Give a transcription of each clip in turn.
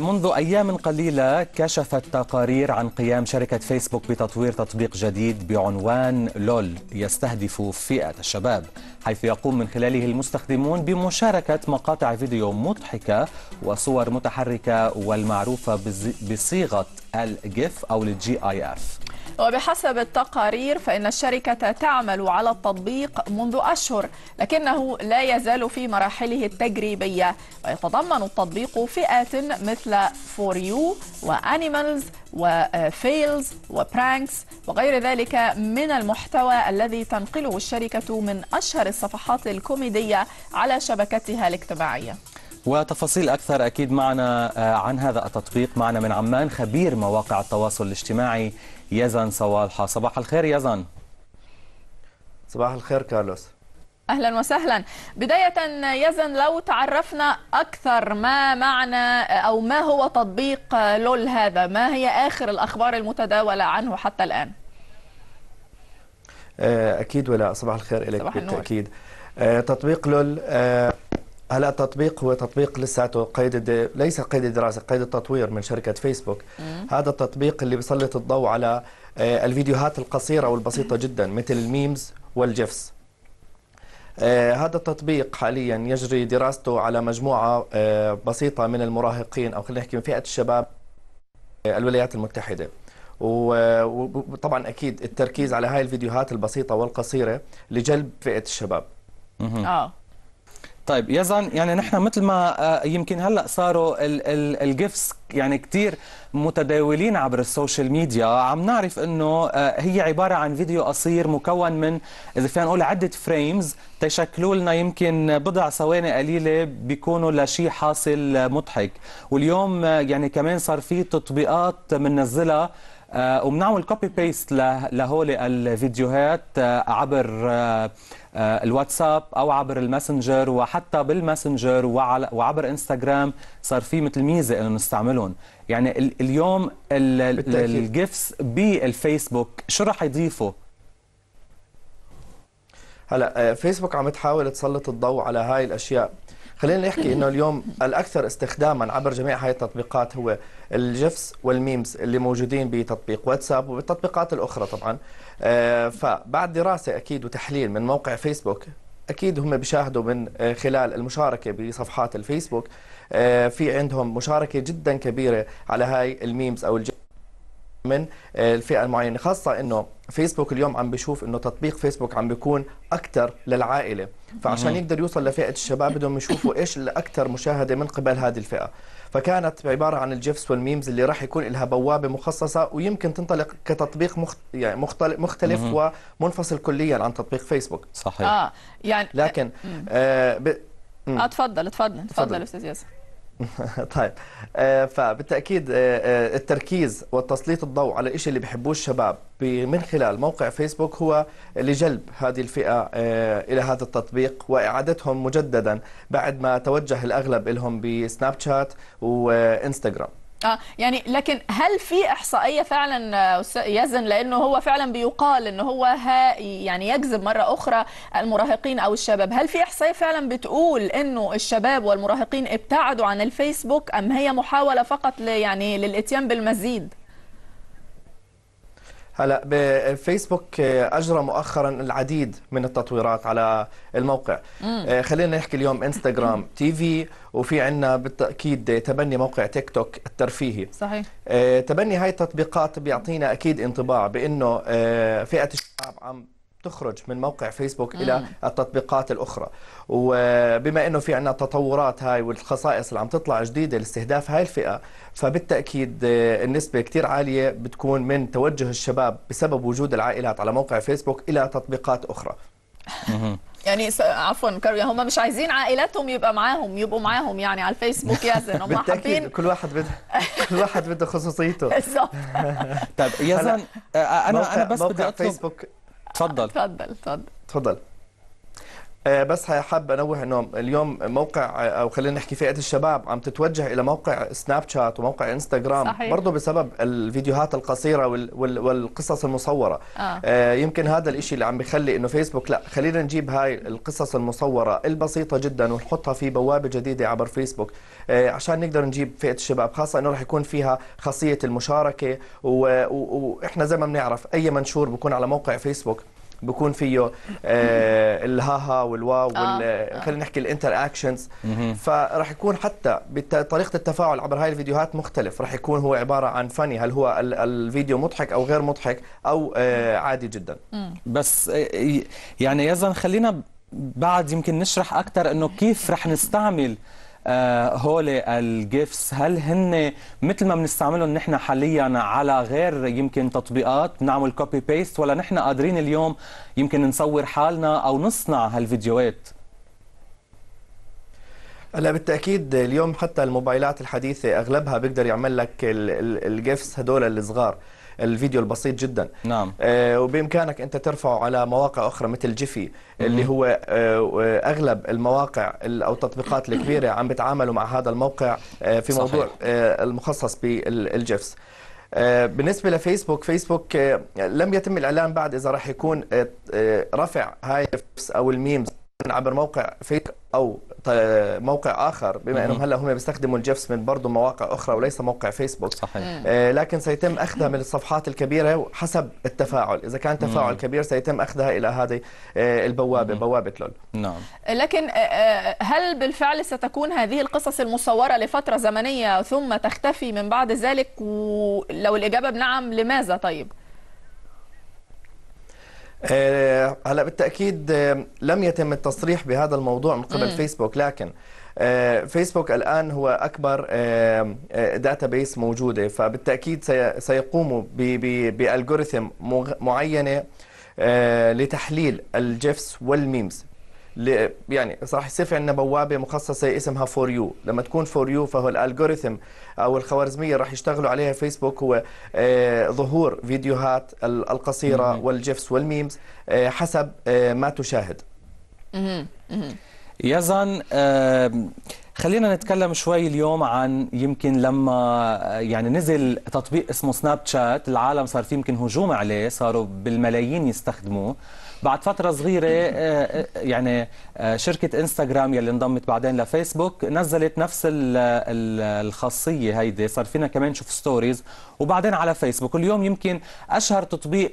منذ أيام قليلة كشفت تقارير عن قيام شركة فيسبوك بتطوير تطبيق جديد بعنوان لول يستهدف فئة الشباب حيث يقوم من خلاله المستخدمون بمشاركة مقاطع فيديو مضحكة وصور متحركة والمعروفة بصيغة الجيف أو الجي آي إف وبحسب التقارير فإن الشركة تعمل على التطبيق منذ أشهر لكنه لا يزال في مراحله التجريبية ويتضمن التطبيق فئات مثل فور يو وأنيمالز وفيلز وبرانكس وغير ذلك من المحتوى الذي تنقله الشركة من أشهر الصفحات الكوميدية على شبكتها الاجتماعية وتفاصيل أكثر أكيد معنا آه، عن هذا التطبيق معنا من عمان خبير مواقع التواصل الاجتماعي يزن صوالحه صباح الخير يزن صباح الخير كارلوس اهلا وسهلا بدايه يزن لو تعرفنا اكثر ما معنى او ما هو تطبيق لول هذا ما هي اخر الاخبار المتداوله عنه حتى الان آه، اكيد ولا صباح الخير لك بالتاكيد آه، تطبيق لول آه، هلا التطبيق هو تطبيق لساته قيد ليس قيد الدراسه قيد التطوير من شركه فيسبوك مم. هذا التطبيق اللي بيسلط الضوء على آه، الفيديوهات القصيره والبسيطه جدا مثل الميمز والجيفس آه، هذا التطبيق حاليا يجري دراسته على مجموعه آه، بسيطه من المراهقين او خلينا نحكي من فئه الشباب الولايات المتحده وطبعا اكيد التركيز على هاي الفيديوهات البسيطه والقصيره لجلب فئه الشباب اه طيب يزن يعني نحن مثل ما آه، يمكن هلا صاروا الجيفس يعني كثير متداولين عبر السوشيال ميديا عم نعرف انه آه، هي عباره عن فيديو قصير مكون من اذا فينا نقول عده فريمز تشكلوا لنا يمكن بضع ثواني قليله بيكونوا لشيء حاصل مضحك واليوم آه، يعني كمان صار في تطبيقات بننزلها وبنعمل كوبي بيست لهول الفيديوهات آه، عبر آه، آه، الواتساب او عبر الماسنجر وحتى بالماسنجر وعبر انستغرام صار في مثل ميزه انه نستعملهم يعني اليوم الجيفس بالفيسبوك شو رح يضيفوا هلا فيسبوك عم تحاول تسلط الضوء على هاي الاشياء خلينا نحكي انه اليوم الاكثر استخداما عبر جميع هاي التطبيقات هو الجفس والميمز اللي موجودين بتطبيق واتساب وبالتطبيقات الاخرى طبعا آه، فبعد دراسه اكيد وتحليل من موقع فيسبوك اكيد هم بيشاهدوا من آه، خلال المشاركه بصفحات الفيسبوك آه، في عندهم مشاركه جدا كبيره على هاي الميمز او الجفس من آه، الفئه المعينه خاصه انه فيسبوك اليوم عم بيشوف انه تطبيق فيسبوك عم بيكون اكثر للعائله فعشان يقدر يوصل لفئه الشباب بدهم يشوفوا ايش الاكثر مشاهده من قبل هذه الفئه فكانت عباره عن الجيفس والميمز اللي راح يكون لها بوابه مخصصه ويمكن تنطلق كتطبيق مخت... يعني مختلف, مختلف ومنفصل كليا عن تطبيق فيسبوك صحيح اه يعني لكن آه ب... اه تفضل تفضل تفضل استاذ ياسر طيب آه، فبالتاكيد آه، آه، التركيز والتسليط الضوء على الشيء اللي بيحبوه الشباب من خلال موقع فيسبوك هو لجلب هذه الفئه الى هذا التطبيق واعادتهم مجددا بعد ما توجه الاغلب لهم بسناب شات وانستغرام اه يعني لكن هل في احصائيه فعلا آه، يزن لانه هو فعلا بيقال ان هو يعني يجذب مره اخرى المراهقين او الشباب هل في احصائيه فعلا بتقول انه الشباب والمراهقين ابتعدوا عن الفيسبوك ام هي محاوله فقط يعني للاتيان بالمزيد هلا بفيسبوك آه، اجرى مؤخرا العديد من التطويرات على الموقع آه، خلينا نحكي اليوم انستغرام تي في وفي عندنا بالتاكيد تبني موقع تيك توك الترفيهي صحيح آه، تبني هاي التطبيقات بيعطينا اكيد انطباع بانه فئه الشباب عم تخرج من موقع فيسبوك مم. الى التطبيقات الاخرى وبما انه في عندنا التطورات هاي والخصائص اللي عم تطلع جديده لاستهداف هاي الفئه فبالتاكيد آه، النسبه كثير عاليه بتكون من توجه الشباب بسبب وجود العائلات على موقع فيسبوك الى تطبيقات اخرى يعني عفوا كاريا هم مش عايزين عائلاتهم يبقى معاهم يبقوا معاهم يعني على الفيسبوك يزن هم حابين كل واحد بده كل واحد بده خصوصيته بالظبط طيب يزن آه، آه، انا انا بس بدي اطلب فيسبوك تفضل تفضل تفضل آه، بس حاب انوه انه اليوم موقع آه، او خلينا نحكي فئه الشباب عم تتوجه الى موقع سناب شات وموقع انستغرام صحيح. برضه بسبب الفيديوهات القصيره والقصص المصوره آه. آه، يمكن هذا الشيء اللي عم بخلي انه فيسبوك لا خلينا نجيب هاي القصص المصوره البسيطه جدا ونحطها في بوابه جديده عبر فيسبوك عشان نقدر نجيب فئه الشباب خاصه انه رح يكون فيها خاصيه المشاركه واحنا زي ما بنعرف اي منشور بكون على موقع فيسبوك بكون فيه آه الهاها والواو آه. وال... آه، خلينا نحكي الانتر اكشنز فراح يكون حتى طريقه التفاعل عبر هاي الفيديوهات مختلف راح يكون هو عباره عن فني هل هو الفيديو مضحك او غير مضحك او آه عادي جدا بس آه، يعني يزن خلينا بعد يمكن نشرح اكثر انه كيف رح نستعمل آه، هول الجيفس هل هن مثل ما بنستعملهم نحن حاليا على غير يمكن تطبيقات بنعمل كوبي بيست ولا نحن قادرين اليوم يمكن نصور حالنا او نصنع هالفيديوهات هلا بالتاكيد اليوم حتى الموبايلات الحديثه اغلبها بيقدر يعمل لك الجيفس هدول الصغار الفيديو البسيط جدا نعم آه وبامكانك انت ترفعه على مواقع اخرى مثل جيفي اللي هو آه اغلب المواقع او التطبيقات الكبيره عم بتعاملوا مع هذا الموقع آه في صحيح. موضوع آه المخصص بالجيفس آه، بالنسبه لفيسبوك فيسبوك آه، لم يتم الاعلان بعد اذا راح يكون آه، رفع هاي او الميمز عبر موقع فيك او موقع اخر بما انهم هلا هم بيستخدموا الجيفس من برضه مواقع اخرى وليس موقع فيسبوك صحيح آه، لكن سيتم اخذها من الصفحات الكبيره حسب التفاعل اذا كان تفاعل كبير سيتم اخذها الى هذه آه، البوابه بوابه لول نعم لكن آه، هل بالفعل ستكون هذه القصص المصوره لفتره زمنيه ثم تختفي من بعد ذلك ولو الاجابه بنعم لماذا طيب آه، هلا بالتاكيد آه، لم يتم التصريح بهذا الموضوع من قبل م. فيسبوك لكن آه، فيسبوك الان هو اكبر داتابيس موجوده فبالتاكيد سيقوموا بالجوريثم معينه لتحليل الجيفس والميمز يعني صح يصير في عندنا بوابه مخصصه اسمها فور يو لما تكون فور يو فهو الالجوريثم او الخوارزميه راح يشتغلوا عليها فيسبوك هو آه، ظهور فيديوهات القصيره والجيفس والميمز آه، حسب آه، ما تشاهد يزن خلينا نتكلم شوي اليوم عن يمكن لما يعني نزل تطبيق اسمه سناب شات العالم صار في يمكن هجوم عليه صاروا بالملايين يستخدموه بعد فتره صغيره آه، آه، يعني آه، شركه انستغرام يلي انضمت بعدين لفيسبوك نزلت نفس الخاصيه هيدي صار فينا كمان نشوف ستوريز وبعدين على فيسبوك اليوم يمكن اشهر تطبيق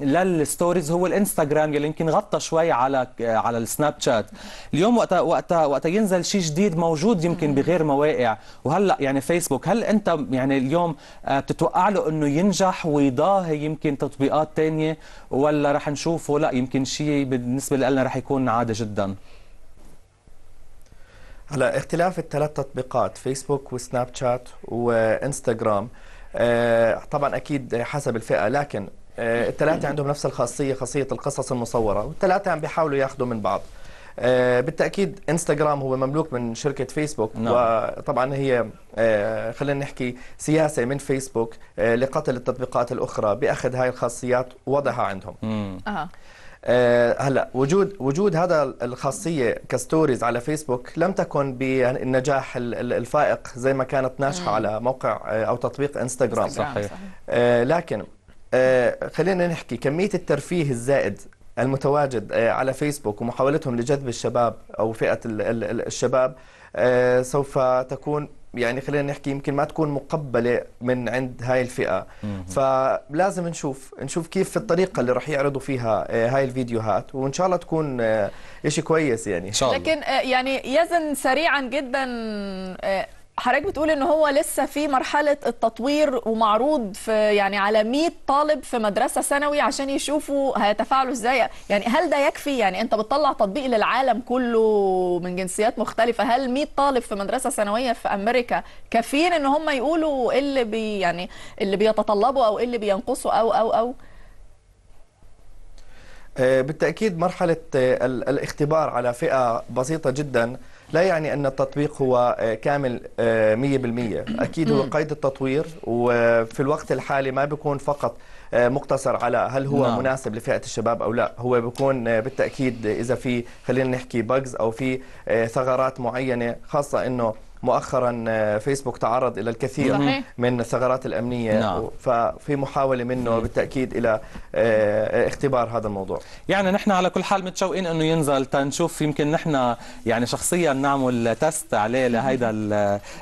للستوريز هو الانستغرام يلي يمكن غطى شوي على على السناب شات اليوم وقت وقت وقت ينزل شيء جديد موجود يمكن بغير مواقع وهلا يعني فيسبوك هل انت يعني اليوم بتتوقع له انه ينجح ويضاهي يمكن تطبيقات ثانيه ولا رح نشوفه شافه لا يمكن شيء بالنسبه لنا رح يكون عاده جدا هلا اختلاف الثلاث تطبيقات فيسبوك وسناب شات وانستغرام طبعا اكيد حسب الفئه لكن آه، الثلاثه عندهم نفس الخاصيه خاصيه القصص المصوره والثلاثه عم بيحاولوا ياخذوا من بعض آه، بالتاكيد انستغرام هو مملوك من شركه فيسبوك نعم. وطبعا هي آه، خلينا نحكي سياسه من فيسبوك آه، لقتل التطبيقات الاخرى باخذ هاي الخاصيات ووضعها عندهم أه. هلا وجود وجود هذا الخاصيه كستوريز على فيسبوك لم تكن بالنجاح الفائق زي ما كانت ناجحه على موقع او تطبيق انستغرام صحيح, صحيح. لكن خلينا نحكي كميه الترفيه الزائد المتواجد آه، على فيسبوك ومحاولتهم لجذب الشباب او فئه الشباب آه، سوف تكون يعني خلينا نحكي يمكن ما تكون مقبله من عند هاي الفئه فلازم نشوف نشوف كيف في الطريقه اللي راح يعرضوا فيها آه، هاي الفيديوهات وان شاء الله تكون شيء كويس يعني إن شاء الله. لكن يعني يزن سريعا جدا حضرتك بتقول ان هو لسه في مرحله التطوير ومعروض في يعني على 100 طالب في مدرسه ثانوي عشان يشوفوا هيتفاعلوا ازاي يعني هل ده يكفي يعني انت بتطلع تطبيق للعالم كله من جنسيات مختلفه هل 100 طالب في مدرسه ثانويه في امريكا كافيين ان هم يقولوا ايه اللي بي يعني اللي بيتطلبوا او ايه اللي بينقصوا او او او آه، بالتاكيد مرحله آه، الاختبار على فئه بسيطه جدا لا يعني أن التطبيق هو آه، كامل 100% آه، أكيد هو قيد التطوير وفي الوقت الحالي ما بيكون فقط آه، مقتصر على هل هو نعم. مناسب لفئه الشباب او لا هو بيكون بالتاكيد اذا في خلينا نحكي بجز او في ثغرات معينه خاصه انه مؤخرا آه، فيسبوك تعرض الى الكثير صحيح. من الثغرات الامنيه نعم. ففي محاوله منه بالتاكيد الى آه، اختبار هذا الموضوع يعني نحن على كل حال متشوقين انه ينزل تنشوف يمكن نحن يعني شخصيا نعمل تست عليه لهيدا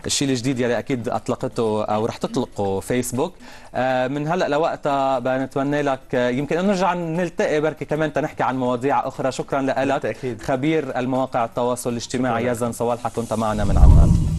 الشيء الجديد يلي اكيد اطلقته او رح تطلقه فيسبوك آه، من هلا لوقتها بنتمنى لك يمكن انه نرجع نلتقي بركي كمان تنحكي عن مواضيع اخرى شكرا لك بالتأكيد. خبير المواقع التواصل الاجتماعي يزن صوالحه كنت معنا من عمان